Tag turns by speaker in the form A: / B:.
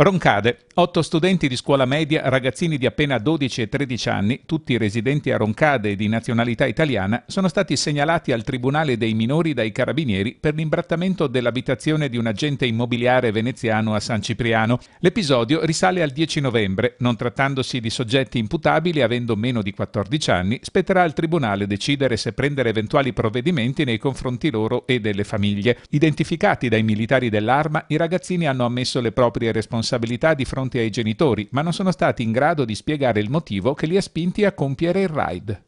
A: Roncade. Otto studenti di scuola media, ragazzini di appena 12 e 13 anni, tutti residenti a Roncade e di nazionalità italiana, sono stati segnalati al Tribunale dei minori dai carabinieri per l'imbrattamento dell'abitazione di un agente immobiliare veneziano a San Cipriano. L'episodio risale al 10 novembre. Non trattandosi di soggetti imputabili avendo meno di 14 anni, spetterà al Tribunale decidere se prendere eventuali provvedimenti nei confronti loro e delle famiglie. Identificati dai militari dell'arma, i ragazzini hanno ammesso le proprie responsabilità responsabilità di fronte ai genitori, ma non sono stati in grado di spiegare il motivo che li ha spinti a compiere il raid.